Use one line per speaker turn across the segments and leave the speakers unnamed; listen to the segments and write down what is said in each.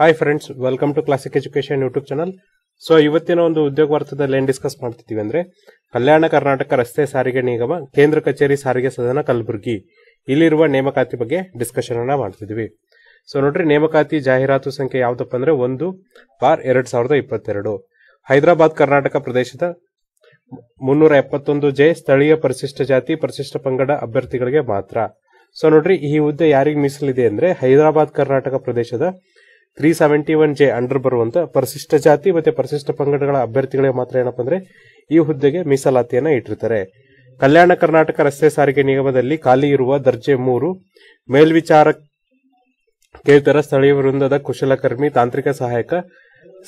hi friends welcome to classic education YouTube channel so ಇವತ್ತಿನ ಒಂದು ಉದ್ಯೋಗ ವಾರ್ತದಲ್ಲಿ ಏನು ಡಿಸ್ಕಸ್ ಮಾಡ್ತಿದ್ದೀವಿ ಅಂದ್ರೆ ಕಲ್ಯಾಣ ಕರ್ನಾಟಕ ರಸ್ತೆ ಸಾರಿಗೆ ನಿಗಮ ಕೇಂದ್ರ ಕಚೇರಿ ಸಾರಿಗೆ ಸದನ ಕಲಬುರಗಿ ಇಲ್ಲಿರುವ ನೇಮಕಾತಿ ಬಗ್ಗೆ ಡಿಸ್ಕಷನ್ ಅನ್ನ ಮಾಡ್ತಿದ್ವಿ ಸೊ ನೋಡ್ರಿ ನೇಮಕಾತಿ ಜಾಹೀರಾತು ಸಂಖ್ಯೆ ಯಾವ್ದಪ್ಪ ಅಂದ್ರೆ ಒಂದು ಬಾರ್ ಎರಡ್ ಸಾವಿರದ ಇಪ್ಪತ್ತೆರಡು ಹೈದರಾಬಾದ್ ಕರ್ನಾಟಕ ಪ್ರದೇಶದ ಮುನ್ನೂರ ಎಪ್ಪತ್ತೊಂದು ಜೆ ಸ್ಥಳೀಯ ಪರಿಶಿಷ್ಟ ಜಾತಿ ಪರಿಶಿಷ್ಟ ಪಂಗಡ ಅಭ್ಯರ್ಥಿಗಳಿಗೆ ಮಾತ್ರ ಸೊ ನೋಡ್ರಿ ಈ ಹುದ್ದೆ ಯಾರಿಗೆ ಮೀಸಲಿದೆ ಅಂದ್ರೆ ಹೈದರಾಬಾದ್ ಕರ್ನಾಟಕ ಪ್ರದೇಶದ three seventy one J under ಬರುವಂತ ಪರಿಶಿಷ್ಟ ಜಾತಿ ಮತ್ತೆ ಪರಿಶಿಷ್ಟ ಪಂಗಡಗಳ ಅಭ್ಯರ್ಥಿಗಳಿಗೆ ಮಾತ್ರ ಏನಪ್ಪ ಅಂದ್ರೆ ಈ ಹುದ್ದೆಗೆ ಮೀಸಲಾತಿಯನ್ನ ಇಟ್ಟಿರ್ತಾರೆ ಕಲ್ಯಾಣ ಕರ್ನಾಟಕ ರಸ್ತೆ ಸಾರಿಗೆ ನಿಗಮದಲ್ಲಿ ಖಾಲಿ ಇರುವ ದರ್ಜೆ ಮೂರು ಮೇಲ್ವಿಚಾರಕೇತರ ಸ್ಥಳೀಯ ವೃಂದದ ಕುಶಲಕರ್ಮಿ ತಾಂತ್ರಿಕ ಸಹಾಯಕ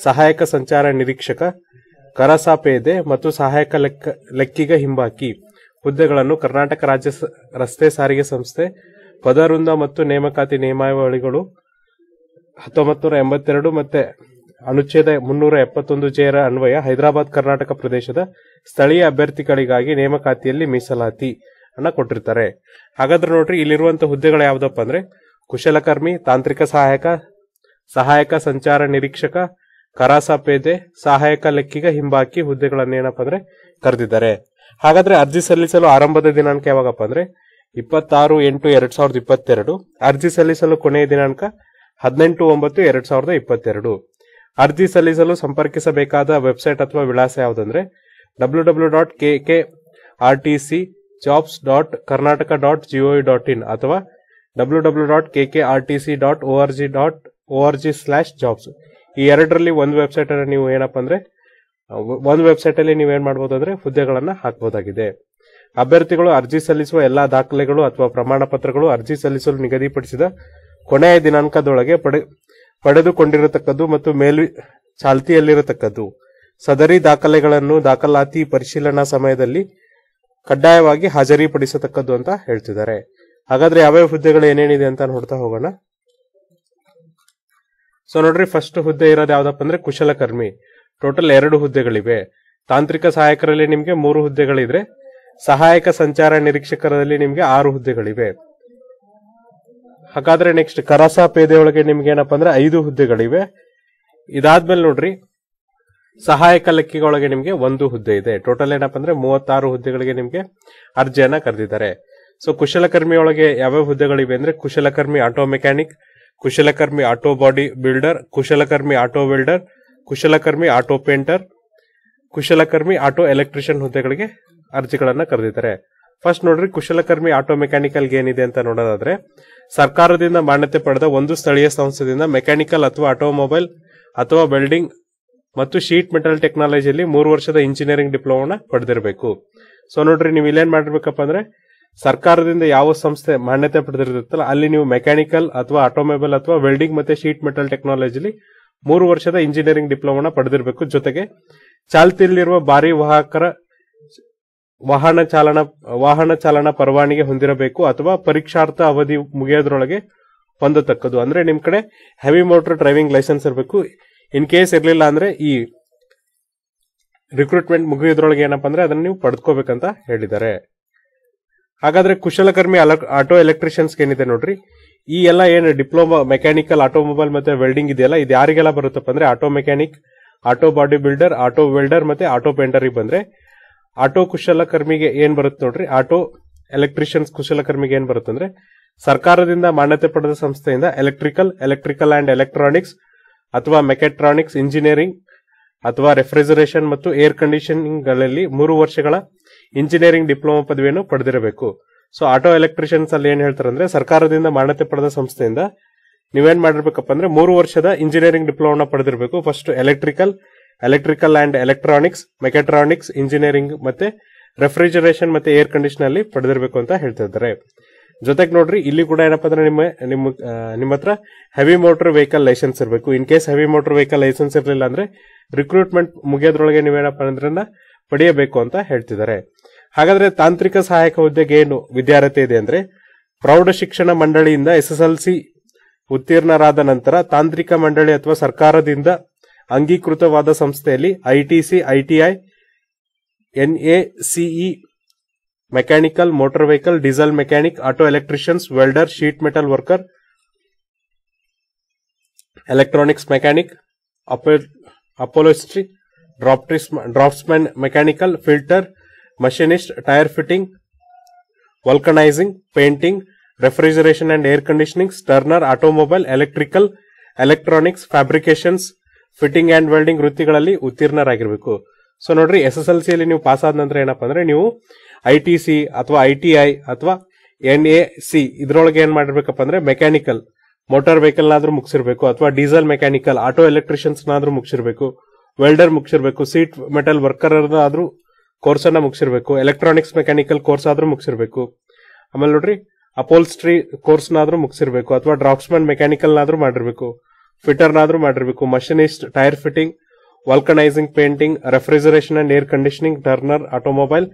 ಸಹಾಯಕ ಸಂಚಾರ ನಿರೀಕ್ಷಕ ಕರಸಾಪೇದೆ ಮತ್ತು ಸಹಾಯಕ ಲೆಕ್ಕ ಲೆಕ್ಕಿಗ ಹಿಂಬಾಕಿ ಹುದ್ದೆಗಳನ್ನು ಕರ್ನಾಟಕ ರಾಜ್ಯ ರಸ್ತೆ ಸಾರಿಗೆ ಸಂಸ್ಥೆ ಪದವೃಂದ ಮತ್ತು ನೇಮಕಾತಿ ನಿಯಮಾವಳಿಗಳು ಹತ್ತೊಂಬತ್ತು ಎಂಬತ್ತೆರಡು ಮತ್ತೆ ಅನುಚ್ಛೇದ ಮುನ್ನೂರ ಎಪ್ಪತ್ತೊಂದು ಜೇರ ಅನ್ವಯ ಹೈದರಾಬಾದ್ ಕರ್ನಾಟಕ ಪ್ರದೇಶದ ಸ್ಥಳೀಯ ಅಭ್ಯರ್ಥಿಗಳಿಗಾಗಿ ನೇಮಕಾತಿಯಲ್ಲಿ ಮೀಸಲಾತಿ ಅನ್ನ ಕೊಟ್ಟಿರ್ತಾರೆ ಹಾಗಾದ್ರೆ ನೋಡ್ರಿ ಇಲ್ಲಿರುವಂತಹ ಹುದ್ದೆಗಳು ಯಾವ್ದಪ್ಪ ಅಂದ್ರೆ ಕುಶಲಕರ್ಮಿ ತಾಂತ್ರಿಕ ಸಹಾಯಕ ಸಹಾಯಕ ಸಂಚಾರ ನಿರೀಕ್ಷಕ ಕರಾಸಪೇದೆ ಸಹಾಯಕ ಲೆಕ್ಕಿಗ ಹಿಂಬಾಕಿ ಹುದ್ದೆಗಳನ್ನ ಏನಪ್ಪ ಅಂದ್ರೆ ಕರೆದಿದ್ದಾರೆ ಹಾಗಾದ್ರೆ ಅರ್ಜಿ ಸಲ್ಲಿಸಲು ಆರಂಭದ ದಿನಾಂಕ ಯಾವಾಗಪ್ಪ ಅಂದ್ರೆ ಇಪ್ಪತ್ತಾರು ಎಂಟು ಎರಡ್ ಸಾವಿರದ ಇಪ್ಪತ್ತೆರಡು ಅರ್ಜಿ ಸಲ್ಲಿಸಲು ಕೊನೆಯ ದಿನಾಂಕ ಹದಿನೆಂಟು ಒಂಬತ್ತು ಎರಡ್ ಸಾವಿರದ ಇಪ್ಪತ್ತೆರಡು ಅರ್ಜಿ ಸಲ್ಲಿಸಲು ಸಂಪರ್ಕಿಸಬೇಕಾದ ವೆಬ್ಸೈಟ್ ಅಥವಾ ವಿಳಾಸ ಯಾವುದಂದ್ರೆ W W dot K K R T C jobs dot Karnataka dot G O dot in ಅಥವಾ W W dot K K R T C dot O R G dot O R G slash jobs ಈ ಎರಡರಲ್ಲಿ ಒಂದು website ಅಲ್ಲಿ ನೀವು ಏನಪ್ಪ ಅಂದ್ರೆ ಒಂದು website ಅಲ್ಲಿ ನೀವು ಏನ್ ಮಾಡಬಹುದು ಅಂದ್ರೆ ಹುದ್ದೆಗಳನ್ನು ಹಾಕಬಹುದಾಗಿದೆ ಅಭ್ಯರ್ಥಿಗಳು ಅರ್ಜಿ ಸಲ್ಲಿಸುವ ಎಲ್ಲಾ ದಾಖಲೆಗಳು ಅಥವಾ ಪ್ರಮಾಣ ಪತ್ರಗಳು ಅರ್ಜಿ ಸಲ್ಲಿಸಲು ನಿಗದಿಪಡಿಸಿದ ಕೊನೆಯ ದಿನಾಂಕದೊಳಗೆ ಪಡೆ ಪಡೆದುಕೊಂಡಿರತಕ್ಕದ್ದು ಮತ್ತು ಮೇಲ್ ಚಾಲ್ತಿಯಲ್ಲಿರತಕ್ಕದ್ದು ಸದರಿ ದಾಖಲೆಗಳನ್ನು ದಾಖಲಾತಿ ಪರಿಶೀಲನಾ ಸಮಯದಲ್ಲಿ ಕಡ್ಡಾಯವಾಗಿ ಹಾಜರಿಪಡಿಸತಕ್ಕದ್ದು ಅಂತ ಹೇಳ್ತಿದ್ದಾರೆ ಹಾಗಾದ್ರೆ ಯಾವ್ಯಾವ ಹುದ್ದೆಗಳು ಏನೇನಿದೆ ಅಂತ ನೋಡ್ತಾ ಹೋಗೋಣ ಸೊ ನೋಡ್ರಿ ಫಸ್ಟ್ ಹುದ್ದೆ ಇರೋದು ಯಾವ್ದಪ್ಪ ಅಂದ್ರೆ ಕುಶಲಕರ್ಮಿ ಟೋಟಲ್ ಎರಡು ಹುದ್ದೆಗಳಿವೆ ತಾಂತ್ರಿಕ ಸಹಾಯಕರಲ್ಲಿ ನಿಮಗೆ ಮೂರು ಹುದ್ದೆಗಳಿದ್ರೆ ಸಹಾಯಕ ಸಂಚಾರ ನಿರೀಕ್ಷಕರಲ್ಲಿ ನಿಮಗೆ ಆರು ಹುದ್ದೆಗಳಿವೆ ಹಾಗಾದ್ರೆ ನೆಕ್ಸ್ಟ್ ಕರಸಾ ಪೇದೆ ಒಳಗೆ ನಿಮ್ಗೆ ಏನಪ್ಪ ಅಂದ್ರೆ ಐದು ಹುದ್ದೆಗಳಿವೆ ಇದಾದ್ಮೇಲೆ ನೋಡ್ರಿ ಸಹಾಯಕ ಲೆಕ್ಕಿಗಳೊಳಗೆ ನಿಮ್ಗೆ ಒಂದು ಹುದ್ದೆ ಇದೆ ಟೋಟಲ್ ಏನಪ್ಪ ಅಂದ್ರೆ ಮೂವತ್ತಾರು ಹುದ್ದೆಗಳಿಗೆ ನಿಮ್ಗೆ ಅರ್ಜಿಯನ್ನ ಕರೆದಿದ್ದಾರೆ ಸೊ ಕುಶಲಕರ್ಮಿ ಒಳಗೆ ಯಾವ್ಯಾವ ಹುದ್ದೆಗಳಿವೆ ಅಂದ್ರೆ ಕುಶಲಕರ್ಮಿ ಆಟೋ ಮೆಕ್ಯಾನಿಕ್ ಕುಶಲಕರ್ಮಿ ಆಟೋ ಬಾಡಿ ಬಿಲ್ಡರ್ ಕುಶಲಕರ್ಮಿ ಆಟೋ ಬಿಲ್ಡರ್ ಕುಶಲಕರ್ಮಿ ಆಟೋ ಪೇಂಟರ್ ಕುಶಲಕರ್ಮಿ ಆಟೋ ಎಲೆಕ್ಟ್ರಿಷಿಯನ್ ಹುದ್ದೆಗಳಿಗೆ ಅರ್ಜಿಗಳನ್ನ ಕರೆದಿದ್ದಾರೆ ಫಸ್ಟ್ ನೋಡ್ರಿ ಕುಶಲಕರ್ಮಿ ಆಟೋ ಮೆಕ್ಯಾನಿಕಲ್ ಏನಿದೆ ಅಂತ ನೋಡೋದಾದ್ರೆ ಸರ್ಕಾರದಿಂದ ಮಾನ್ಯತೆ ಪಡೆದ ಒಂದು ಸ್ಥಳೀಯ ಸಂಸ್ಥೆಯಿಂದ ಮೆಕ್ಯಾನಿಕಲ್ ಅಥವಾ ಆಟೋಮೊಬೈಲ್ ಅಥವಾ ವೆಲ್ಡಿಂಗ್ ಮತ್ತು ಶೀಟ್ ಮೆಟಲ್ ಟೆಕ್ನಾಲಜಿಯಲ್ಲಿ ಮೂರು ವರ್ಷದ ಇಂಜಿನಿಯರಿಂಗ್ ಡಿಪ್ಲೊಮಾನ ಪಡೆದಿರಬೇಕು ಸೊ ನೋಡ್ರಿ ನೀವು ಇಲ್ಲೇನ್ ಮಾಡಿರ್ಬೇಕಪ್ಪ ಅಂದ್ರೆ ಸರ್ಕಾರದಿಂದ ಯಾವ ಸಂಸ್ಥೆ ಮಾನ್ಯತೆ ಪಡೆದಿರುತ್ತಲ್ಲ ಅಲ್ಲಿ ನೀವು ಮೆಕ್ಯಾನಿಕಲ್ ಅಥವಾ ಆಟೋಮೊಬೈಲ್ ಅಥವಾ ವೆಲ್ಡಿಂಗ್ ಮತ್ತೆ ಶೀಟ್ ಮೆಟಲ್ ಟೆಕ್ನಾಲಜಿಲಿ ಮೂರು ವರ್ಷದ ಇಂಜಿನಿಯರಿಂಗ್ ಡಿಪ್ಲೊಮಾನ ಪಡೆದಿರಬೇಕು ಜೊತೆಗೆ ಚಾಲ್ತಿಯಲ್ಲಿರುವ ಭಾರಿ ವಾಹಕರ ವಾಹನ ಚಾಲನ ವಾಹನ ಚಾಲನ ಪರವಾನಿಗೆ ಹೊಂದಿರಬೇಕು ಅಥವಾ ಪರೀಕ್ಷಾರ್ಥ ಅವಧಿ ಮುಗಿಯೋದ್ರೊಳಗೆ ಹೊಂದತಕ್ಕದ್ದು ಅಂದ್ರೆ ನಿಮ್ ಕಡೆ ಹೆವಿ ಮೋಟರ್ ಡ್ರೈವಿಂಗ್ ಲೈಸೆನ್ಸ್ ಇರಬೇಕು ಇನ್ ಕೇಸ್ ಇರಲಿಲ್ಲ ಅಂದ್ರೆ ಈ ರಿಕ್ರೂಟ್ಮೆಂಟ್ ಮುಗಿಯೋದ್ರೊಳಗೆ ಏನಪ್ಪ ಅಂದ್ರೆ ಅದನ್ನ ನೀವು ಪಡೆದುಕೋಬೇಕಂತ ಹೇಳಿದ್ದಾರೆ ಹಾಗಾದ್ರೆ ಕುಶಲಕರ್ಮಿ ಆಟೋ ಎಲೆಕ್ಟ್ರಿಷಿಯನ್ಸ್ ಏನಿದೆ ನೋಡ್ರಿ ಈ ಎಲ್ಲ ಏನು ಡಿಪ್ಲೊಮಾ ಮೆಕ್ಯಾನಿಕಲ್ ಆಟೋಮೊಬೈಲ್ ಮತ್ತೆ ವೆಲ್ಡಿಂಗ್ ಇದೆಯಲ್ಲ ಇದು ಯಾರಿಗೆಲ್ಲ ಬರುತ್ತಪ್ಪ ಅಂದ್ರೆ auto mechanic auto body builder auto welder ಮತ್ತೆ ಆಟೋ ಪೇಂಟರ್ ಬಂದ್ರೆ ಆಟೋ ಕುಶಲಕರ್ಮಿಗೆ ಏನ್ ಬರುತ್ತೆ ನೋಡ್ರಿ ಆಟೋ ಎಲೆಕ್ಟ್ರಿಷಿಯನ್ಸ್ ಕುಶಲಕರ್ಮಿಗೆ ಏನ್ ಬರುತ್ತೆ ಅಂದ್ರೆ ಸರ್ಕಾರದಿಂದ ಮಾನ್ಯತೆ ಪಡೆದ ಸಂಸ್ಥೆಯಿಂದ ಎಲೆಕ್ಟ್ರಿಕಲ್ ಎಲೆಕ್ಟ್ರಿಕಲ್ ಅಂಡ್ ಎಲೆಕ್ಟ್ರಾನಿಕ್ಸ್ ಅಥವಾ ಮೆಕೆಟ್ರಾನಿಕ್ಸ್ ಇಂಜಿನಿಯರಿಂಗ್ ಅಥವಾ ರೆಫ್ರಿಜರೇಷನ್ ಮತ್ತು ಏರ್ ಕಂಡೀಷನಿಂಗ್ಗಳಲ್ಲಿ ಮೂರು ವರ್ಷಗಳ ಇಂಜಿನಿಯರಿಂಗ್ ಡಿಪ್ಲೊಮಾ ಪದವಿಯನ್ನು ಪಡೆದಿರಬೇಕು ಸೊ ಆಟೋ ಎಲೆಕ್ಟ್ರಿಷಿಯನ್ಸ್ ಅಲ್ಲಿ ಏನ್ ಹೇಳ್ತಾರೆ ಅಂದ್ರೆ ಸರ್ಕಾರದಿಂದ ಮಾನ್ಯತೆ ಪಡೆದ ಸಂಸ್ಥೆಯಿಂದ ನೀವೇನ್ ಮಾಡಿರ್ಬೇಕಪ್ಪ ಅಂದ್ರೆ ಮೂರು ವರ್ಷದ ಇಂಜಿನಿಯರಿಂಗ್ ಡಿಪ್ಲೊಮಾ ಪಡೆದಿರಬೇಕು first electrical electrical and electronics mechatronics engineering ಮತ್ತೆ ರೆಫ್ರಿಜರೇಷನ್ ಮತ್ತೆ ಏರ್ ಕಂಡೀಷನ್ ಅಲ್ಲಿ ಪಡೆದಿರಬೇಕು ಅಂತ ಹೇಳ್ತಾ ಇದ್ದಾರೆ ಜೊತೆಗೆ ನೋಡ್ರಿ ಇಲ್ಲಿ ಕೂಡ ಏನಪ್ಪಾ ಅಂದ್ರೆ ನಿಮ್ಮ ನಿಮ್ಮ ನಿಮ್ಮ ಹತ್ರ ಹೆವಿ ಮೋಟರ್ ವೆಹಿಕಲ್ ಲೈಸೆನ್ಸ್ ಇರಬೇಕು in case heavy motor vehicle licence ಇರಲಿಲ್ಲ ಅಂದ್ರೆ ರಿಕ್ರೂಟ್ಮೆಂಟ್ ಮುಗಿಯೋದ್ರೊಳಗೆ ನೀವೇನಪ್ಪ ಅಂದ್ರೆ ಪಡೆಯಬೇಕು ಅಂತ ಹೇಳ್ತಿದ್ದಾರೆ ಹಾಗಾದ್ರೆ ತಾಂತ್ರಿಕ ಸಹಾಯಕ ಹುದ್ದೆಗೆ ಏನು ವಿದ್ಯಾರ್ಹತೆ ಇದೆ ಅಂದ್ರೆ ಪ್ರೌಢ ಶಿಕ್ಷಣ ಮಂಡಳಿಯಿಂದ ಎಸ್ ಸಿ ಉತ್ತೀರ್ಣರಾದ ನಂತರ ತಾಂತ್ರಿಕ ಮಂಡಳಿ ಅಥವಾ ಸರ್ಕಾರದಿಂದ अंगीकृत संस्थेसीटीआई NAC mechanical motor vehicle diesel mechanic auto electrician welder sheet metal worker electronics mechanic upholstery draughtsman mechanical fitter machinist tyre fitting vulcanising painting refrigeration and air conditioning turner automobile electrical electronics fabrications fitting and welding ವೃತ್ತಿಗಳಲ್ಲಿ ಉತ್ತೀರ್ಣರಾಗಿರ್ಬೇಕು so ನೋಡ್ರಿ S S L ಸಿಯಲ್ಲಿ ನೀವು pass ಆದ ನಂತರ ಏನಪ್ಪಾ ಅಂದ್ರೆ ನೀವು ಐ ಟಿ ಸಿ ಅಥವಾ ಐ ಟಿ ಐ ಅಥವಾ ಎನ್ ಎ ಸಿ ಇದ್ರೊಳಗೆ ಏನ್ ಮಾಡಿರ್ಬೇಕಪ್ಪ ಅಂದ್ರೆ ಮೆಕ್ಯಾನಿಕಲ್ ಮೋಟಾರ್ ವೆಹಿಕಲ್ ಆದ್ರೂ ಮುಗಿಸಿರ್ಬೇಕು ಅಥವಾ ಡೀಸೆಲ್ ಮೆಕ್ಯಾನಿಕಲ್ ಆಟೋ ಎಲೆಕ್ಟ್ರಿಷಿಯನ್ಸ್ ಆದ್ರೂ ಮುಗಿಸಿರ್ಬೇಕು ವೆಲ್ಡರ್ ಮುಗಿಸಿರ್ಬೇಕು ಸೀಟ್ ಮೆಟಲ್ ವರ್ಕರ್ ಆದ್ರೂ ಕೋರ್ಸ್ ಅನ್ನ ಮುಗಿಸಿರ್ಬೇಕು ಎಲೆಕ್ಟ್ರಾನಿಕ್ಸ್ ಮೆಕ್ಯಾನಿಕಲ್ ಕೋರ್ಸ್ ಆದ್ರೂ ಮುಗಿಸಿರ್ಬೇಕು ಆಮೇಲೆ ನೋಡ್ರಿ ಅಪೋಲ್ಸ್ಟ್ರಿ ಕೋರ್ಸ್ ಆದ್ರೂ ಮುಗಿಸಿರ್ಬೇಕು ಅಥವಾ ಡ್ರಾಫ್ಟ್ಸ್ಮನ್ ಮೆಕ್ಯಾನಿಕಲ್ ಮಾಡಿರಬೇಕು ಫಿಟರ್ನಾದ್ರೂ ಮಾಡಿರಬೇಕು machinist tyre fitting vulcanising painting refrigeration and air conditioning turner automobile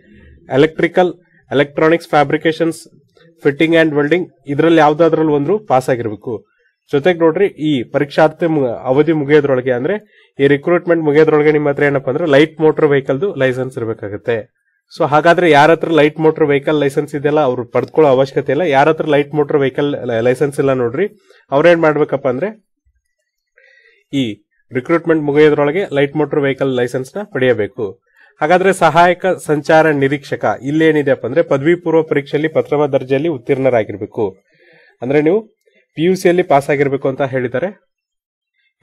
electrical electronics fabrications fitting and welding ಇದರಲ್ಲಿ ಯಾವ್ದಾದ್ರಲ್ಲಿ ಒಂದು ಪಾಸ್ ಆಗಿರ್ಬೇಕು ಜೊತೆಗೆ ನೋಡ್ರಿ ಈ ಪರೀಕ್ಷಾರ್ಥಿ ಅವಧಿ ಮುಗಿಯೋದ್ರೊಳಗೆ ಅಂದ್ರೆ ಈ ರಿಕ್ರೂಟ್ಮೆಂಟ್ ಮುಗಿಯೋದ್ರೊಳಗೆ ನಿಮ್ಮ ಹತ್ರ ಏನಪ್ಪಾ ಅಂದ್ರೆ ಲೈಟ್ ಮೋಟರ್ ವೆಹಿಕಲ್ದು ಲೈಸೆನ್ಸ್ ಇರಬೇಕಾಗುತ್ತೆ ಸೊ ಹಾಗಾದ್ರೆ ಯಾರ ಹತ್ರ ಲೈಟ್ ಮೋಟರ್ ವೆಹಿಕಲ್ ಲೈಸೆನ್ಸ್ ಇದೆಯಲ್ಲ ಅವ್ರು ಪಡ್ಕೊಳ್ಳೋ ಅವಶ್ಯಕತೆ ಇಲ್ಲ ಯಾರ ಹತ್ರ ಲೈಟ್ ಮೋಟರ್ ವೆಹಿಕಲ್ ಲೈಸೆನ್ಸ್ ಇಲ್ಲ ನೋಡ್ರಿ ಅವ್ರೇನ್ ಮಾಡ್ಬೇಕಪ್ಪ ಅಂದ್ರೆ ಈ ರಿಕ್ರೂಟ್ಮೆಂಟ್ ಮುಗಿಯೋದ್ರೊಳಗೆ ಲೈಟ್ ಮೋಟರ್ ವೆಹಿಕಲ್ ಲೈಸೆನ್ಸ್ ನ ಪಡೆಯಬೇಕು ಹಾಗಾದ್ರೆ ಸಹಾಯಕ ಸಂಚಾರ ನಿರೀಕ್ಷಕ ಇಲ್ಲೇನಿದೆ ಅಂದ್ರೆ ಪದವಿ ಪೂರ್ವ ಪರೀಕ್ಷೆಯಲ್ಲಿ ಪ್ರಥಮ ದರ್ಜೆಯಲ್ಲಿ ಉತ್ತೀರ್ಣರಾಗಿರ್ಬೇಕು ಅಂದ್ರೆ ನೀವು ಪಿ ಯು ಸಿಯಲ್ಲಿ ಪಾಸ್ ಆಗಿರ್ಬೇಕು ಅಂತ ಹೇಳಿದ್ದಾರೆ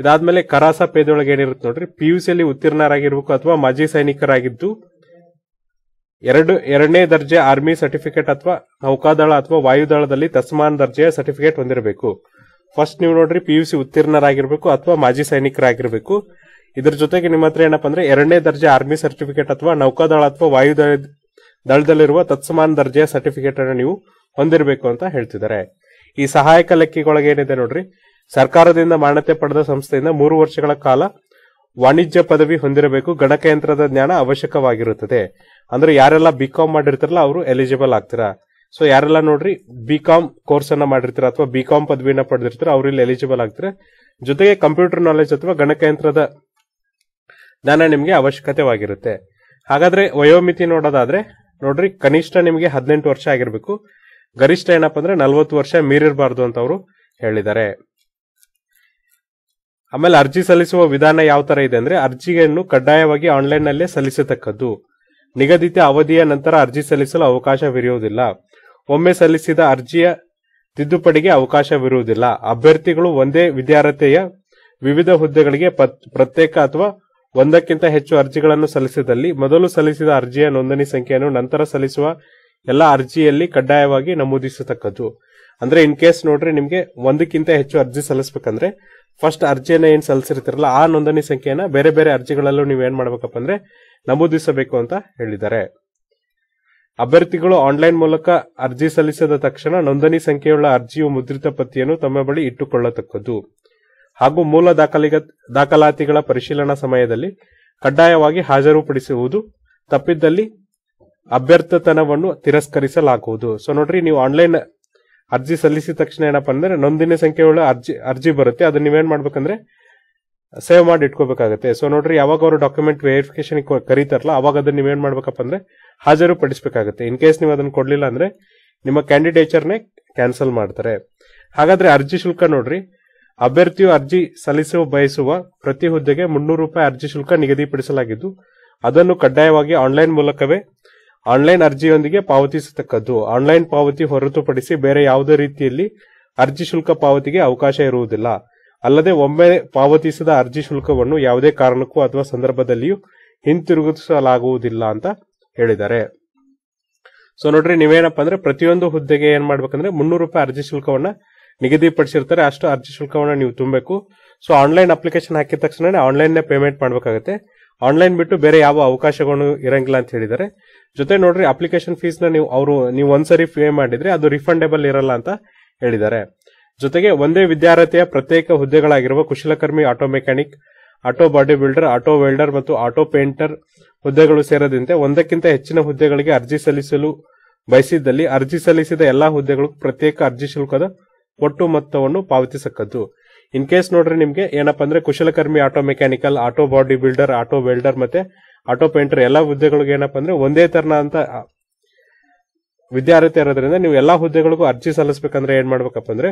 ಇದಾದ್ಮೇಲೆ ಕರಾಸ ಪೇದೊಳಗೆ ಏನಿರುತ್ತೆ ನೋಡ್ರಿ ಪಿ ಯು ಸಿಯಲ್ಲಿ ಉತ್ತೀರ್ಣರಾಗಿರ್ಬೇಕು ಅಥವಾ ಮಾಜಿ ಸೈನಿಕರಾಗಿದ್ದು ಎರಡು ಎರಡನೇ ದರ್ಜೆ ಆರ್ಮಿ ಸರ್ಟಿಫಿಕೇಟ್ ಅಥವಾ ನೌಕಾದಳ ಅಥವಾ ವಾಯುದಳದಲ್ಲಿ ತಸ್ಮಾನ್ ದರ್ಜೆಯ ಸರ್ಟಿಫಿಕೇಟ್ ಹೊಂದಿರಬೇಕು ಫಸ್ಟ್ ನೀವು ನೋಡ್ರಿ ಪಿ ಯು ಸಿ ಉತ್ತೀರ್ಣರಾಗಿರ್ಬೇಕು ಅಥವಾ ಮಾಜಿ ಸೈನಿಕರಾಗಿರ್ಬೇಕು ಇದ್ರ ಜೊತೆಗೆ ನಿಮ್ಮ ಹತ್ರ ಏನಪ್ಪಾ ಅಂದ್ರೆ ಎರಡನೇ ದರ್ಜೆ ಆರ್ಮಿ ಸರ್ಟಿಫಿಕೇಟ್ ಅಥವಾ ನೌಕಾದಳ ಅಥವಾ ವಾಯುದಳ ದಳದಲ್ಲಿರುವ ತತ್ಸಮಾನ ದರ್ಜೆಯ ಸರ್ಟಿಫಿಕೇಟ್ ಅನ್ನು ನೀವು ಹೊಂದಿರಬೇಕು ಅಂತ ಹೇಳ್ತಿದ್ದಾರೆ ಈ ಸಹಾಯಕ ಲೆಕ್ಕಿಗೊಳಗೆ ಏನಿದೆ ನೋಡ್ರಿ ಸರ್ಕಾರದಿಂದ ಮಾನ್ಯತೆ ಪಡೆದ ಸಂಸ್ಥೆಯಿಂದ ಮೂರು ವರ್ಷಗಳ ಕಾಲ ವಾಣಿಜ್ಯ ಪದವಿ ಹೊಂದಿರಬೇಕು ಗಣಕಯಂತ್ರದ ಜ್ಞಾನ ಅವಶ್ಯಕವಾಗಿರುತ್ತದೆ ಅಂದ್ರೆ ಯಾರೆಲ್ಲ ಬಿ ಕಾಮ್ ಮಾಡಿರ್ತಾರಲ್ಲ ಅವರು ಎಲಿಜಿಬಲ್ ಆಗ್ತೀರಾ ಸೊ ಯಾರೆಲ್ಲ ನೋಡ್ರಿ ಬಿ ಕಾಮ್ ಕೋರ್ಸ್ ಅನ್ನ ಮಾಡಿರ್ತಾರೆ ಅಥವಾ ಬಿ ಕಾಮ್ ಪದವಿನ ಪಡೆದಿರ್ತಾರೆ ಅವ್ರಲ್ಲಿ ಎಲಿಜಿಬಲ್ ಆಗ್ತಾರೆ ಜೊತೆಗೆ ಕಂಪ್ಯೂಟರ್ ನಾಲೆಜ್ ಅಥವಾ ಗಣಕಯಂತ್ರದ ಜ್ಞಾನ ನಿಮಗೆ ಅವಶ್ಯಕತೆವಾಗಿರುತ್ತೆ ಹಾಗಾದ್ರೆ ವಯೋಮಿತಿ ನೋಡೋದಾದ್ರೆ ನೋಡ್ರಿ ಕನಿಷ್ಠ ನಿಮಗೆ ಹದಿನೆಂಟು ವರ್ಷ ಆಗಿರ್ಬೇಕು ಗರಿಷ್ಠ ಏನಪ್ಪ ಅಂದ್ರೆ ನಲ್ವತ್ತು ವರ್ಷ ಮೀರಿರಬಾರ್ದು ಅಂತ ಅವರು ಹೇಳಿದ್ದಾರೆ ಆಮೇಲೆ ಅರ್ಜಿ ಸಲ್ಲಿಸುವ ವಿಧಾನ ಯಾವ ತರ ಇದೆ ಅಂದ್ರೆ ಅರ್ಜಿಯನ್ನು ಕಡ್ಡಾಯವಾಗಿ ಆನ್ಲೈನ್ ನಲ್ಲೇ ಸಲ್ಲಿಸತಕ್ಕದ್ದು ನಿಗದಿತ ಅವಧಿಯ ನಂತರ ಅರ್ಜಿ ಸಲ್ಲಿಸಲು ಅವಕಾಶವಿರುವುದಿಲ್ಲ ಒಮ್ಮೆ ಸಲ್ಲಿಸಿದ ಅರ್ಜಿಯ ತಿದ್ದುಪಡಿಗೆ ಅವಕಾಶವಿರುವುದಿಲ್ಲ ಅಭ್ಯರ್ಥಿಗಳು ಒಂದೇ ವಿದ್ಯಾರ್ಥಿಯ ವಿವಿಧ ಹುದ್ದೆಗಳಿಗೆ ಪ್ರತ್ಯೇಕ ಅಥವಾ ಒಂದಕ್ಕಿಂತ ಹೆಚ್ಚು ಅರ್ಜಿಗಳನ್ನು ಸಲ್ಲಿಸಿದಲ್ಲಿ ಮೊದಲು ಸಲ್ಲಿಸಿದ ಅರ್ಜಿಯ ನೋಂದಣಿ ಸಂಖ್ಯೆಯನ್ನು ನಂತರ ಸಲ್ಲಿಸುವ ಎಲ್ಲ ಅರ್ಜಿಯಲ್ಲಿ ಕಡ್ಡಾಯವಾಗಿ ನಮೂದಿಸತಕ್ಕದ್ದು ಅಂದ್ರೆ ಇನ್ ಕೇಸ್ ನೋಡ್ರಿ ನಿಮಗೆ ಒಂದಕ್ಕಿಂತ ಹೆಚ್ಚು ಅರ್ಜಿ ಸಲ್ಲಿಸಬೇಕಂದ್ರೆ ಫಸ್ಟ್ ಅರ್ಜಿಯನ್ನ ಏನ್ ಸಲ್ಲಿಸಿರ್ತಿರಲ್ಲ ಆ ನೋಂದಣಿ ಸಂಖ್ಯೆಯನ್ನ ಬೇರೆ ಬೇರೆ ಅರ್ಜಿಗಳಲ್ಲೂ ನೀವೇನ್ ಮಾಡ್ಬೇಕಪ್ಪ ಅಂದ್ರೆ ನಮೂದಿಸಬೇಕು ಅಂತ ಹೇಳಿದ್ದಾರೆ ಅಭ್ಯರ್ಥಿಗಳು ಆನ್ಲೈನ್ ಮೂಲಕ ಅರ್ಜಿ ಸಲ್ಲಿಸಿದ ತಕ್ಷಣ ನೋಂದಣಿ ಸಂಖ್ಯೆಯುಳ್ಳ ಅರ್ಜಿಯು ಮುದ್ರಿತ ಪತ್ತಿಯನ್ನು ತಮ್ಮ ಬಳಿ ಇಟ್ಟುಕೊಳ್ಳತಕ್ಕದ್ದು ಹಾಗೂ ಮೂಲ ದಾಖಲಿಗ ದಾಖಲಾತಿಗಳ ಪರಿಶೀಲನಾ ಸಮಯದಲ್ಲಿ ಕಡ್ಡಾಯವಾಗಿ ಹಾಜರುಪಡಿಸುವುದು ತಪ್ಪಿದ್ದಲ್ಲಿ ಅಭ್ಯರ್ಥತನವನ್ನು ತಿರಸ್ಕರಿಸಲಾಗುವುದು ಸೊ ನೋಡ್ರಿ ನೀವು ಆನ್ಲೈನ್ ಅರ್ಜಿ ಸಲ್ಲಿಸಿದ ತಕ್ಷಣ ಏನಪ್ಪ ಅಂದ್ರೆ ನೋಂದಣಿ ಸಂಖ್ಯೆಯುಳ್ಳ ಅರ್ಜಿ ಅರ್ಜಿ ಬರುತ್ತೆ ಅದನ್ನ ನೀವೇನ್ ಮಾಡ್ಬೇಕಂದ್ರೆ ಸೇವ್ ಮಾಡಿ ಇಟ್ಕೋಬೇಕಾಗುತ್ತೆ ಸೊ ನೋಡ್ರಿ ಯಾವಾಗ ಅವರು ಡಾಕ್ಯುಮೆಂಟ್ ವೆರಿಫಿಕೇಶನ್ ಕರೀತಾರಲ್ಲ ಅವಾಗ ಅದನ್ನ ನೀವೇನ್ ಮಾಡ್ಬೇಕಪ್ಪ ಅಂದ್ರೆ ಹಾಜರು ಪಡಿಸಬೇಕಾಗುತ್ತೆ ಇನ್ ಕೇಸ್ ನೀವು ಅದನ್ನ ಕೊಡ್ಲಿಲ್ಲ ಅಂದ್ರೆ ನಿಮ್ಮ ಕ್ಯಾಂಡಿಡೇಚರ್ನೇ ಕ್ಯಾನ್ಸಲ್ ಮಾಡ್ತಾರೆ ಹಾಗಾದ್ರೆ ಅರ್ಜಿ ಶುಲ್ಕ ನೋಡ್ರಿ ಅಭ್ಯರ್ಥಿಯು ಅರ್ಜಿ ಸಲ್ಲಿಸುವ ಬಯಸುವ ಪ್ರತಿ ಹುದ್ದೆಗೆ ಮುನ್ನೂರು ರೂಪಾಯಿ ಅರ್ಜಿ ಶುಲ್ಕ ನಿಗದಿಪಡಿಸಲಾಗಿದ್ದು ಅದನ್ನು ಕಡ್ಡಾಯವಾಗಿ ಆನ್ಲೈನ್ ಮೂಲಕವೇ ಆನ್ಲೈನ್ ಅರ್ಜಿಯೊಂದಿಗೆ ಪಾವತಿಸತಕ್ಕದ್ದು ಆನ್ಲೈನ್ ಪಾವತಿ ಹೊರತುಪಡಿಸಿ ಬೇರೆ ಯಾವುದೇ ರೀತಿಯಲ್ಲಿ ಅರ್ಜಿ ಶುಲ್ಕ ಪಾವತಿಗೆ ಅವಕಾಶ ಇರುವುದಿಲ್ಲ ಅಲ್ಲದೆ ಒಮ್ಮೆ ಪಾವತಿಸಿದ ಅರ್ಜಿ ಶುಲ್ಕವನ್ನು ಯಾವುದೇ ಕಾರಣಕ್ಕೂ ಅಥವಾ ಸಂದರ್ಭದಲ್ಲಿಯೂ ಹಿಂತಿರುಗಿಸಲಾಗುವುದಿಲ್ಲ ಅಂತ ಹೇಳಿದ್ದಾರೆ ಸೊ ನೋಡ್ರಿ ನೀವೇನಪ್ಪ ಅಂದ್ರೆ ಪ್ರತಿಯೊಂದು ಹುದ್ದೆಗೆ ಏನ್ ಮಾಡ್ಬೇಕಂದ್ರೆ ಮುನ್ನೂರು ರೂಪಾಯಿ ಅರ್ಜಿ ಶುಲ್ಕವನ್ನ ನಿಗದಿಪಡಿಸಿರ್ತಾರೆ ಅಷ್ಟು ಅರ್ಜಿ ಶುಲ್ಕವನ್ನ ನೀವು ತುಂಬಬೇಕು ಸೊ ಆನ್ಲೈನ್ ಅಪ್ಲಿಕೇಶನ್ ಹಾಕಿದ ತಕ್ಷಣ ಆನ್ಲೈನ್ ಪೇಮೆಂಟ್ ಮಾಡಬೇಕಾಗುತ್ತೆ ಆನ್ಲೈನ್ ಬಿಟ್ಟು ಬೇರೆ ಯಾವ ಅವಕಾಶಗಳು ಇರಂಗಿಲ್ಲ ಅಂತ ಹೇಳಿದ್ದಾರೆ ಜೊತೆ ನೋಡ್ರಿ ಅಪ್ಲಿಕೇಶನ್ ಫೀಸ್ ನೀವು ಅವರು ನೀವು ಒಂದ್ಸರಿ ಪೇ ಮಾಡಿದ್ರೆ ಅದು ರಿಫಂಡೇಬಲ್ ಇರಲ್ಲ ಅಂತ ಹೇಳಿದ್ದಾರೆ ಜೊತೆಗೆ ಒಂದೇ ವಿದ್ಯಾರ್ಥಿಯ ಪ್ರತ್ಯೇಕ ಹುದ್ದೆಗಳಾಗಿರುವ ಕುಶಲಕರ್ಮಿ auto mechanic auto body builder auto welder ಮತ್ತು ಆಟೋ ಪೇಂಟರ್ ಹುದ್ದೆಗಳು ಸೇರದಂತೆ ಒಂದಕ್ಕಿಂತ ಹೆಚ್ಚಿನ ಹುದ್ದೆಗಳಿಗೆ ಅರ್ಜಿ ಸಲ್ಲಿಸಲು ಬಯಸಿದ್ದಲ್ಲಿ ಅರ್ಜಿ ಸಲ್ಲಿಸಿದ ಎಲ್ಲಾ ಹುದ್ದೆಗಳು ಪ್ರತ್ಯೇಕ ಅರ್ಜಿ ಶುಲ್ಕದ ಒಟ್ಟು ಮೊತ್ತವನ್ನು ಪಾವತಿಸಕ್ಕದ್ದು ಇನ್ ಕೇಸ್ ನೋಡ್ರಿ ನಿಮಗೆ ಏನಪ್ಪಾ ಅಂದ್ರೆ ಕುಶಲಕರ್ಮಿ auto mechanical auto body builder auto welder ಮತ್ತೆ ಆಟೋ ಪೇಂಟರ್ ಎಲ್ಲಾ ಹುದ್ದೆಗಳಿಗೆ ಏನಪ್ಪಾ ಅಂದ್ರೆ ಒಂದೇ ಅಂತ ವಿದ್ಯಾರ್ಥಿ ಇರೋದ್ರಿಂದ ನೀವು ಎಲ್ಲಾ ಹುದ್ದೆಗಳಿಗೂ ಅರ್ಜಿ ಸಲ್ಲಿಸಬೇಕಂದ್ರೆ ಏನ್ ಮಾಡ್ಬೇಕಪ್ಪ ಅಂದ್ರೆ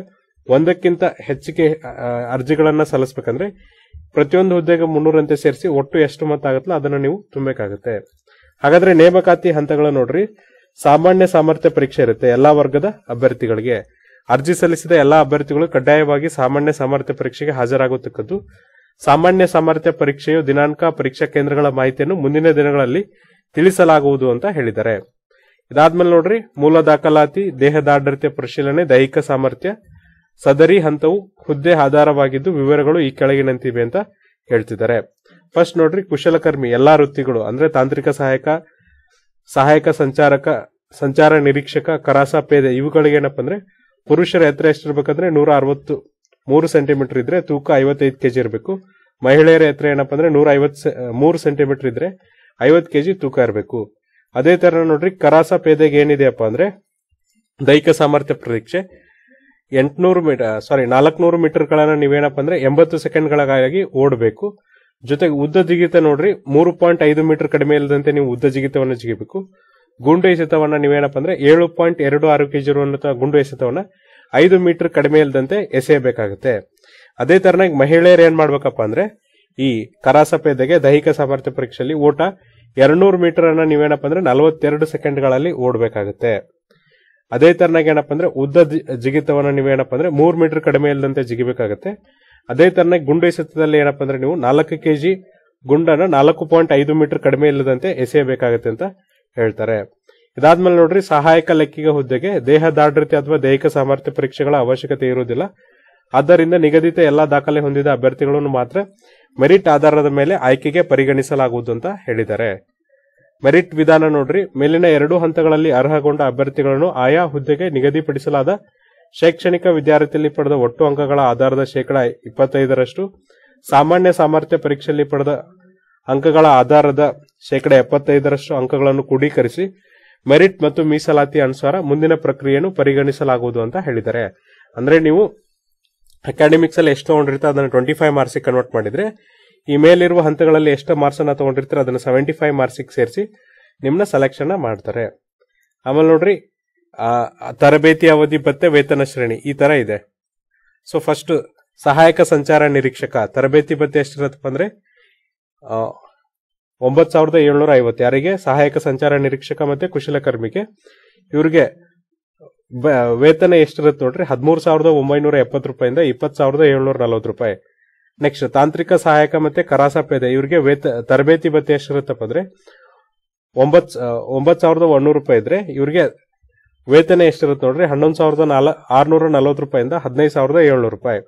ಒಂದಕ್ಕಿಂತ ಹೆಚ್ಚಿಗೆ ಅರ್ಜಿಗಳನ್ನ ಸಲ್ಲಿಸಬೇಕಂದ್ರೆ ಪ್ರತಿಯೊಂದು ಹುದ್ದೆಗೆ ಮುನ್ನೂರಂತೆ ಸೇರಿಸಿ ಒಟ್ಟು ಎಷ್ಟು ಮತ ಆಗುತ್ತೆ ಅದನ್ನು ನೀವು ತುಂಬಬೇಕಾಗುತ್ತೆ ಹಾಗಾದ್ರೆ ನೇಮಕಾತಿ ಹಂತಗಳು ನೋಡ್ರಿ ಸಾಮಾನ್ಯ ಸಾಮರ್ಥ್ಯ ಪರೀಕ್ಷೆ ಇರುತ್ತೆ ಎಲ್ಲಾ ವರ್ಗದ ಅಭ್ಯರ್ಥಿಗಳಿಗೆ ಅರ್ಜಿ ಸಲ್ಲಿಸಿದ ಎಲ್ಲಾ ಅಭ್ಯರ್ಥಿಗಳು ಕಡ್ಡಾಯವಾಗಿ ಸಾಮಾನ್ಯ ಸಾಮರ್ಥ್ಯ ಪರೀಕ್ಷೆಗೆ ಹಾಜರಾಗುತ್ತಕ್ಕದ್ದು ಸಾಮಾನ್ಯ ಸಾಮರ್ಥ್ಯ ಪರೀಕ್ಷೆಯು ದಿನಾಂಕ ಪರೀಕ್ಷಾ ಕೇಂದ್ರಗಳ ಮಾಹಿತಿಯನ್ನು ಮುಂದಿನ ದಿನಗಳಲ್ಲಿ ತಿಳಿಸಲಾಗುವುದು ಅಂತ ಹೇಳಿದ್ದಾರೆ ಇದಾದ್ಮೇಲೆ ನೋಡ್ರಿ ಮೂಲ ದಾಖಲಾತಿ ದೇಹದಾರ್ಢ್ಯತೆ ಪರಿಶೀಲನೆ ದೈಹಿಕ ಸಾಮರ್ಥ್ಯ ಸದರಿ ಹಂತವು ಹುದ್ದೆ ಆಧಾರವಾಗಿದ್ದು ವಿವರಗಳು ಈ ಕೆಳಗಿನಂತಿವೆ ಅಂತ ಹೇಳ್ತಿದ್ದಾರೆ ಫಸ್ಟ್ ನೋಡ್ರಿ ಕುಶಲಕರ್ಮಿ ಎಲ್ಲಾ ವೃತ್ತಿಗಳು ಅಂದ್ರೆ ತಾಂತ್ರಿಕ ಸಹಾಯಕ ಸಹಾಯಕ ಸಂಚಾರಕ ಸಂಚಾರ ನಿರೀಕ್ಷಕ ಕರಾಸ ಪೇದೆ ಇವುಗಳಿಗೆ ಏನಪ್ಪ ಅಂದ್ರೆ ಪುರುಷರ ಎತ್ತರ ಎಷ್ಟಿರ್ಬೇಕಂದ್ರೆ ನೂರ ಅರವತ್ತು ಮೂರು ಸೆಂಟಿಮೀಟರ್ ಇದ್ರೆ ತೂಕ ಐವತ್ತೈದು ಕೆಜಿ ಇರಬೇಕು ಮಹಿಳೆಯರ ಎತ್ತರ ಏನಪ್ಪ ಅಂದ್ರೆ ನೂರ ಐವತ್ತು ಮೂರು ಸೆಂಟಿಮೀಟರ್ ಇದ್ರೆ ಐವತ್ತು ಕೆಜಿ ತೂಕ ಇರಬೇಕು ಅದೇ ತರ ನೋಡ್ರಿ ಕರಾಸ ಪೇದೆಗೆ ಏನಿದೆಯಪ್ಪ ಅಂದ್ರೆ ದೈಹಿಕ ಸಾಮರ್ಥ್ಯ ಪರೀಕ್ಷೆ ಎಂಟುನೂರು ಮೀಟರ್ ಸಾರಿ ನಾಲ್ಕುನೂರು ಮೀಟರ್ಗಳನ್ನು ನೀವೇನಪ್ಪ ಅಂದ್ರೆ ಎಂಬತ್ತು ಸೆಕೆಂಡ್ಗಳಿಗಾಗಿ ಓಡಬೇಕು ಜೊತೆಗೆ ಉದ್ದ ಜಿಗಿತ ನೋಡ್ರಿ ಮೂರು ಪಾಯಿಂಟ್ ಐದು ಮೀಟರ್ ಕಡಿಮೆ ಇಲ್ಲದಂತೆ ನೀವು ಉದ್ದ ಜಿಗಿತವನ್ನು ಜಿಗಿಬೇಕು ಗುಂಡು ಎಸೆತವನ್ನ ನೀವೇನಪ್ಪ ಅಂದ್ರೆ ಏಳು ಪಾಯಿಂಟ್ ಎರಡು ಆರು ಕೆಜಿ ಇರುವಂತಹ ಗುಂಡು ಎಸೆತವನ್ನ ಐದು ಮೀಟರ್ ಕಡಿಮೆ ಇಲ್ಲದಂತೆ ಎಸೆಯಬೇಕಾಗುತ್ತೆ ಅದೇ ತರನಾಗಿ ಮಹಿಳೆಯರು ಏನ್ ಮಾಡ್ಬೇಕಪ್ಪ ಅಂದ್ರೆ ಈ ಕರಾಸಪೇದೆಗೆ ದೈಹಿಕ ಸಾಮರ್ಥ್ಯ ಪರೀಕ್ಷೆಯಲ್ಲಿ ಓಟ ಎರಡ್ನೂರು ಮೀಟರ್ ಅನ್ನ ನೀವೇನಪ್ಪ ಅಂದ್ರೆ ನಲವತ್ತೆರಡು ಸೆಕೆಂಡ್ಗಳಲ್ಲಿ ಓಡಬೇಕಾಗುತ್ತೆ ಅದೇ ತರನಾಗಿ ಏನಪ್ಪ ಅಂದ್ರೆ ಉದ್ದ ಜಿಗಿತವನ್ನು ನೀವು ಏನಪ್ಪ ಅಂದ್ರೆ ಮೂರು ಮೀಟರ್ ಕಡಿಮೆ ಇಲ್ಲದಂತೆ ಜಿಗಿಬೇಕಾಗುತ್ತೆ ಅದೇ ತರನಾಗಿ ಗುಂಡು ಎಸೆತದಲ್ಲಿ ಏನಪ್ಪ ಅಂದ್ರೆ ನೀವು ನಾಲ್ಕು ಕೆಜಿ ಗುಂಡನ್ನು ನಾಲ್ಕು ಪಾಯಿಂಟ್ ಐದು ಮೀಟರ್ ಕಡಿಮೆ ಇಲ್ಲದಂತೆ ಎಸೆಯಬೇಕಾಗತ್ತೆ ಅಂತ ಹೇಳ್ತಾರೆ ಇದಾದ್ಮೇಲೆ ನೋಡ್ರಿ ಸಹಾಯಕ ಲೆಕ್ಕಿಗೆ ಹುದ್ದೆಗೆ ದೇಹ ಅಥವಾ ದೈಹಿಕ ಸಾಮರ್ಥ್ಯ ಪರೀಕ್ಷೆಗಳ ಅವಶ್ಯಕತೆ ಇರುವುದಿಲ್ಲ ಆದ್ದರಿಂದ ನಿಗದಿತ ಎಲ್ಲಾ ದಾಖಲೆ ಹೊಂದಿದ ಅಭ್ಯರ್ಥಿಗಳನ್ನು ಮಾತ್ರ ಮೆರಿಟ್ ಆಧಾರದ ಮೇಲೆ ಆಯ್ಕೆಗೆ ಪರಿಗಣಿಸಲಾಗುವುದು ಅಂತ ಹೇಳಿದ್ದಾರೆ ಮೆರಿಟ್ ವಿಧಾನ ನೋಡ್ರಿ ಮೇಲಿನ ಎರಡು ಹಂತಗಳಲ್ಲಿ ಅರ್ಹಗೊಂಡ ಅಭ್ಯರ್ಥಿಗಳನ್ನು ಆಯಾ ಹುದ್ದೆಗೆ ನಿಗದಿಪಡಿಸಲಾದ ಶೈಕ್ಷಣಿಕ ವಿದ್ಯಾರ್ಥಿಯಲ್ಲಿ ಪಡೆದ ಒಟ್ಟು ಅಂಕಗಳ ಆಧಾರದ ಶೇಕಡ ಇಪ್ಪತ್ತೈದರಷ್ಟು ಸಾಮಾನ್ಯ ಸಾಮರ್ಥ್ಯ ಪರೀಕ್ಷೆಯಲ್ಲಿ ಪಡೆದ ಅಂಕಗಳ ಆಧಾರದ ಶೇಕಡ ಎಪ್ಪತ್ತೈದರಷ್ಟು ಅಂಕಗಳನ್ನು ಕ್ರೋಢೀಕರಿಸಿ ಮೆರಿಟ್ ಮತ್ತು ಮೀಸಲಾತಿ ಅನುಸಾರ ಮುಂದಿನ ಪ್ರಕ್ರಿಯೆಯನ್ನು ಪರಿಗಣಿಸಲಾಗುವುದು ಅಂತ ಹೇಳಿದ್ದಾರೆ ಅಂದ್ರೆ ನೀವು ಅಕಾಡೆಮಿಕ್ಸ್ ಅಲ್ಲಿ ಎಷ್ಟು ತಗೊಂಡಿರ್ತಾ ಅದನ್ನು ಟ್ವೆಂಟಿ ಫೈವ್ ಮಾರ್ಕ್ಸ್ ಕನ್ವರ್ಟ್ ಮಾಡಿದ್ರೆ ಈ ಮೇಲಿರುವ ಹಂತಗಳಲ್ಲಿ ಎಷ್ಟು ಮಾರ್ಕ್ಸ್ ಅನ್ನ ತಗೊಂಡಿರ್ತಾರೆ ಅದನ್ನ ಸೆವೆಂಟಿ ಫೈವ್ ಮಾರ್ಕ್ಸಿಗೆ ಸೇರಿಸಿ ನಿಮ್ನ ಸೆಲೆಕ್ಷನ್ ಮಾಡ್ತಾರೆ ಆಮೇಲೆ ನೋಡ್ರಿ ತರಬೇತಿ ಅವಧಿ ಮತ್ತೆ ವೇತನ ಶ್ರೇಣಿ ಈ ತರ ಇದೆ ಸೊ ಫಸ್ಟ್ ಸಹಾಯಕ ಸಂಚಾರ ನಿರೀಕ್ಷಕ ತರಬೇತಿ ಬತ್ತೆ ಎಷ್ಟಿರತ್ತಪ್ಪ ಅಂದ್ರೆ ಒಂಬತ್ ಸಾವಿರದ ಏಳ್ನೂರ ಐವತ್ತು ಯಾರಿಗೆ ಸಹಾಯಕ ಸಂಚಾರ ನಿರೀಕ್ಷಕ ಮತ್ತೆ ಕುಶಲಕರ್ಮಿಗೆ ಇವ್ರಿಗೆ ವೇತನ ಎಷ್ಟಿರತ್ತೆ ನೋಡ್ರಿ ಹದಿಮೂರು ಸಾವಿರದ ಒಂಬೈನೂರ ಎಪ್ಪತ್ತು ರೂಪಾಯಿಂದ ಇಪ್ಪತ್ತು ಸಾವಿರದ ಏಳ್ನೂರ ನಲ್ವತ್ತು ರೂಪಾಯಿ ನೆಕ್ಸ್ಟ್ ತಾಂತ್ರಿಕ ಸಹಾಯಕ ಮತ್ತೆ ಇದೆ ಇವರಿಗೆ ವೇತ ತರಬೇತಿ ಭತ್ತೆ ಎಷ್ಟಿರುತ್ತಪ್ಪ ಅಂದ್ರೆ ಒಂಬತ್ ಒಂಬತ್ ಸಾವಿರದ ಒನ್ನೂರು ರೂಪಾಯಿ ಇದ್ರೆ ಇವರಿಗೆ ವೇತನ ಎಷ್ಟಿರುತ್ತೆ ನೋಡ್ರಿ ಹನ್ನೊಂದು ಸಾವಿರದ ನಾಲ್ ಆರ್ನೂರ ನಲ್ವತ್ತು ರೂಪಾಯಿಂದ ಹದಿನೈದು ಸಾವಿರದ ಏಳ್ನೂರು ರೂಪಾಯಿ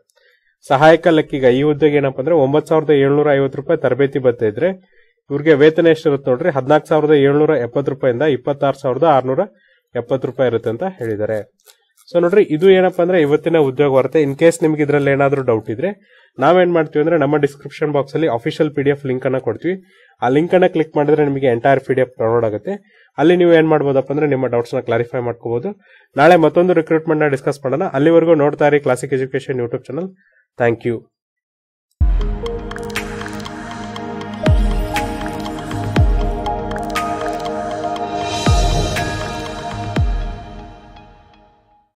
ಸಹಾಯಕ ಲೆಕ್ಕಿಗ ಈ ಉದ್ಯೋಗ ಏನಪ್ಪ ಅಂದ್ರೆ ಒಂಬತ್ ಸಾವಿರದ ಏಳ್ನೂರ ಐವತ್ತು ರೂಪಾಯಿ ತರಬೇತಿ ಭತ್ತೆ ಇದ್ರೆ ಇವರಿಗೆ ವೇತನ ಎಷ್ಟಿರುತ್ತೆ ನೋಡ್ರಿ ಹದಿನಾಲ್ಕು ಸಾವಿರದ ಏಳ್ನೂರ ಎಪ್ಪತ್ತು ರೂಪಾಯಿಂದ ಇಪ್ಪತ್ತಾರು ಸಾವಿರದ ಆರ್ನೂರ ಎಪ್ಪತ್ತು ರೂಪಾಯಿ ಇರುತ್ತೆ ಅಂತ ಹೇಳಿದ್ದಾರೆ ಸೊ ನೋಡ್ರಿ ಇದು ಏನಪ್ಪ ಅಂದ್ರೆ ಇವತ್ತಿನ ಉದ್ಯೋಗ ವಾರ್ತೆ ಇನ್ ಕೇಸ್ ನಿಮ್ಗೆ ಇದ್ರಲ್ಲಿ ಏನಾದರೂ ಡೌಟ್ ಇದ್ರೆ ನಾವೇನ್ ಮಾಡ್ತೀವಿ ಅಂದ್ರೆ ನಮ್ಮ ಡಿಸ್ಕ್ರಿಪ್ಷನ್ ಬಾಕ್ಸ್ ಅಲ್ಲಿ official P D F link ಅನ್ನ ಕೊಡ್ತೀವಿ ಆ ಲಿಂಕ್ ಅನ್ನ ಕ್ಲಿಕ್ ಮಾಡಿದ್ರೆ ನಿಮಗೆ entire P D F download ಆಗುತ್ತೆ ಅಲ್ಲಿ ನೀವು ಏನ್ ಮಾಡ್ಬೋದಪ್ಪ ಅಂದ್ರೆ ನಿಮ್ಮ ಡೌಟ್ಸ್ ನ ಕ್ಲಾರಿಫೈ ಮಾಡ್ಕೋಬಹುದು ನಾಳೆ ಮತ್ತೊಂದು ರಿಕ್ರೂಟ್ಮೆಂಟ್ ನ ಡಿಸ್ಕಸ್ ಮಾಡೋಣ ಅಲ್ಲಿವರೆಗೂ ನೋಡ್ತಾ ಇರಿ classic education YouTube channel thank you